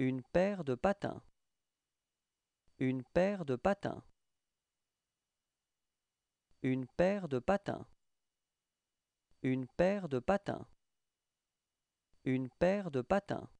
Une paire de patins. Une paire de patins. Une paire de patins. Une paire de patins. Une paire de patins.